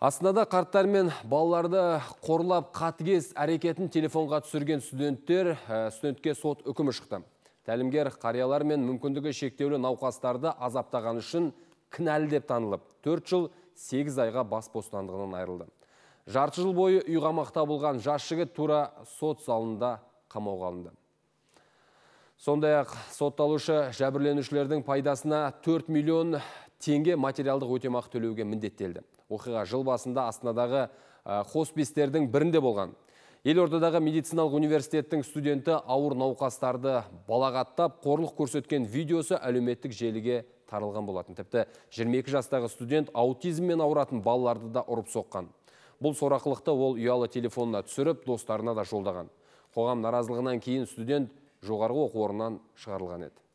Астанада қарттар мен балаларды қорлап қатыгез әрекетін телефонға түсірген студенттер э, студентке сот үкімі шықты. Тәлімгер қариялар мен мүмкіндігі шектеулі науқастарды азаптаған үшін кінәлі деп танылып, 4 жыл 8 айға бас бостандығынан айырылды. Жарты жыл бойы үйғамақта болған жас тура сот залында қамауға алынды. Сондай ақ сотталушы жәбірленушілердің пайдасына 4 миллион тенге материалдық өтемақы төлеуге міндеттелді оқиға жыл басында астанадағы хоспистердің бірінде болған елордадағы медициналық университеттің студенті ауыр науқастарды балағаттап қорлық көрсеткен видеосы әлеуметтік желіге тарылған болатын тіпті 22 жастағы студент аутизммен ауыратын балаларды да ұрып соққан бұл сорақылықты ол ұялы телефонына түсіріп достарына да жолдаған қоғам наразылығынан кейін студент жоғарғы оқу орнынан шығарылған еді